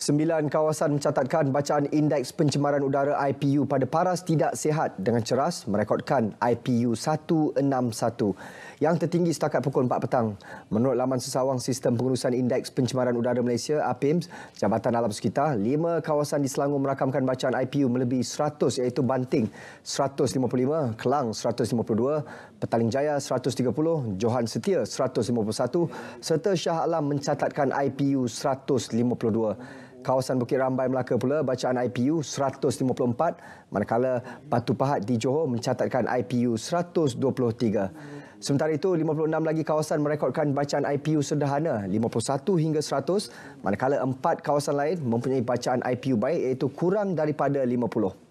Sembilan kawasan mencatatkan bacaan indeks pencemaran udara IPU pada paras tidak sihat dengan ceras merekodkan IPU 161 yang tertinggi setakat pukul 4 petang. Menurut laman sesawang Sistem Pengurusan Indeks Pencemaran Udara Malaysia, APIMS, Jabatan Alam Sekitar, lima kawasan di Selangor merakamkan bacaan IPU melebihi 100 iaitu Banting 155, Kelang 152, Petaling Jaya 130, Johan Setia 151 serta Shah Alam mencatatkan IPU 152 kawasan Bukit Rambai Melaka pula bacaan IPU 154 manakala Batu Pahat di Johor mencatatkan IPU 123. Sementara itu, 56 lagi kawasan merekodkan bacaan IPU sederhana, 51 hingga 100, manakala empat kawasan lain mempunyai bacaan IPU baik iaitu kurang daripada 50.